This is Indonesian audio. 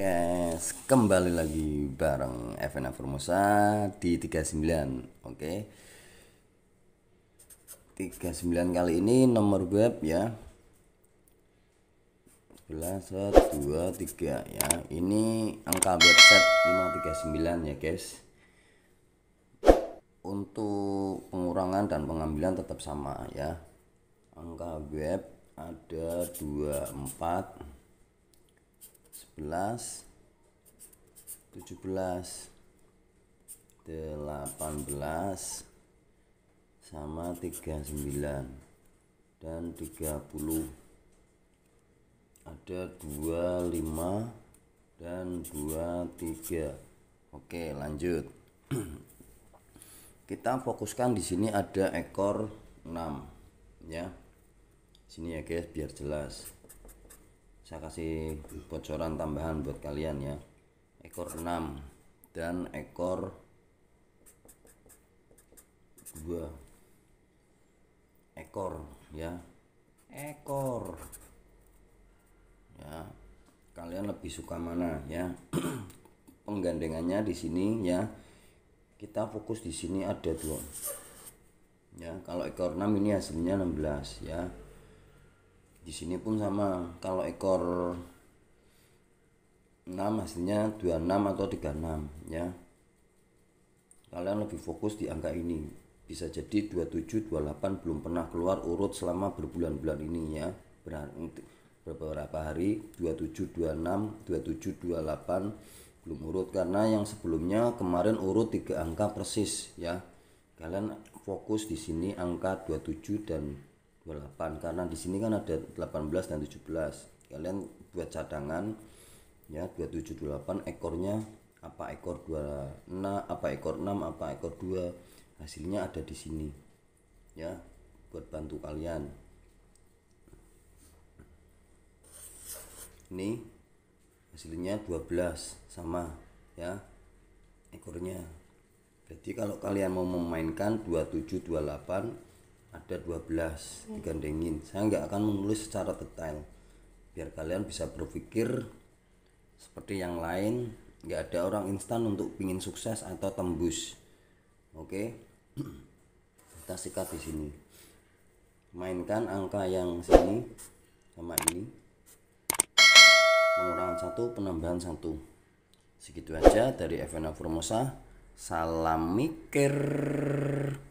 guys kembali lagi bareng FNA Formosa di 39 oke okay. 39 kali ini nomor web ya 11 2 3 ya ini angka website 539 ya guys untuk pengurangan dan pengambilan tetap sama ya angka web ada 24 11 17 18 sama 39 dan 30 ada 25 dan 23 oke lanjut kita fokuskan di sini ada ekor 6 ya sini ya guys biar jelas saya kasih bocoran tambahan buat kalian ya ekor 6 dan ekor 2 ekor ya ekor ya kalian lebih suka mana ya penggandengannya di sini ya kita fokus di sini ada dua ya kalau ekor 6 ini hasilnya 16 ya di sini pun sama kalau ekor 6 hasilnya 26 atau 36 ya kalian lebih fokus di angka ini bisa jadi 27 28 belum pernah keluar urut selama berbulan-bulan ini ya beberapa hari 27 26 27 28 belum urut karena yang sebelumnya kemarin urut tiga angka persis ya kalian fokus di sini angka 27 dan 28 karena di sini kan ada 18 dan 17 kalian buat cadangan ya 2728 ekornya apa ekor 26 nah apa ekor 6 apa ekor 2 hasilnya ada di sini ya buat bantu kalian ini hasilnya 12 sama ya ekornya jadi kalau kalian mau memainkan 2728 ada 12 hmm. digandengin saya nggak akan menulis secara detail biar kalian bisa berpikir seperti yang lain nggak ada orang instan untuk pingin sukses atau tembus oke okay? kita sikat di sini mainkan angka yang sini sama ini pengurangan satu penambahan satu segitu aja dari Evena Formosa salam mikir